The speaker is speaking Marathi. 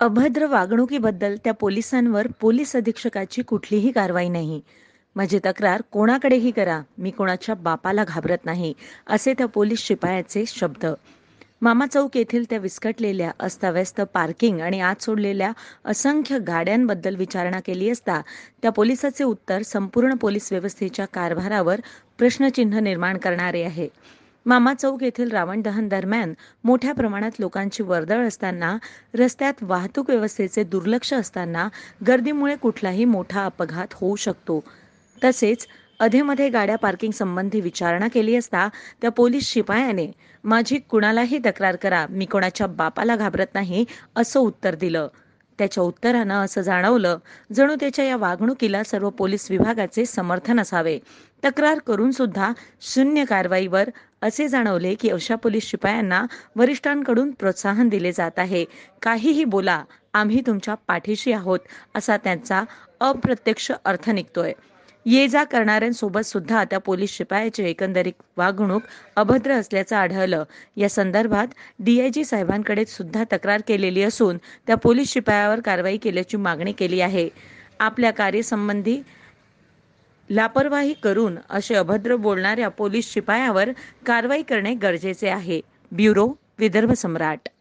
अभद्र वागणुकीबद्दल त्या पोलिसांवर पोलीस अधीक्षकाची कुठलीही कारवाई नाही माझी तक्रार कोणाकडेही करा मी कोणाच्या बापाला घाबरत नाही असे त्या पोलीस शिपायाचे शब्द मामा चौक येथील त्या विस्कटलेल्या अस्ताव्यस्त पार्किंग आणि आत सोडलेल्या असंख्य गाड्यांबद्दल विचारणा केली असता त्या पोलिसाचे उत्तर संपूर्ण पोलीस व्यवस्थेच्या कारभारावर प्रश्नचिन्ह निर्माण करणारे आहे मामा चौक येथील रावण दहन दरम्यान मोठ्या प्रमाणात लोकांची वर्दळ असताना रस्त्यात वाहतूक व्यवस्थेचे दुर्लक्ष असताना गर्दीमुळे कुठलाही मोठा अपघात होऊ शकतो तसेच अधेमध्ये गाड्या पार्किंग संबंधी विचारणा केली असता त्या पोलीस शिपायाने माझी कुणालाही तक्रार करा मी कोणाच्या बापाला घाबरत नाही असं उत्तर दिलं त्याच्या उत्तरानं असं जाणवलं जणू त्याच्या या वागणुकीला सर्व पोलीस विभागाचे समर्थन असावे तक्रार करून सुद्धा शून्य कारवाईवर असे जाणवले की अशा पोलीस शिपायांना वरिष्ठांकडून प्रोत्साहन दिले जात आहे काहीही बोला आम्ही तुमच्या पाठीशी आहोत असा त्यांचा अप्रत्यक्ष अर्थ निघतोय ये जा करणाऱ्यांसोबत सुद्धा त्या पोलीस शिपायाची एकंदरीत वागणूक अभद्र असल्याचं आढळलं या संदर्भात डीआयजी साहेबांकडे सुद्धा तक्रार केलेली असून त्या पोलीस शिपायावर कारवाई केल्याची मागणी केली आहे आपल्या कार्यसंबंधी लापरवाही करून असे अभद्र बोलणाऱ्या पोलीस शिपायावर कारवाई करणे गरजेचे आहे ब्युरो विदर्भ सम्राट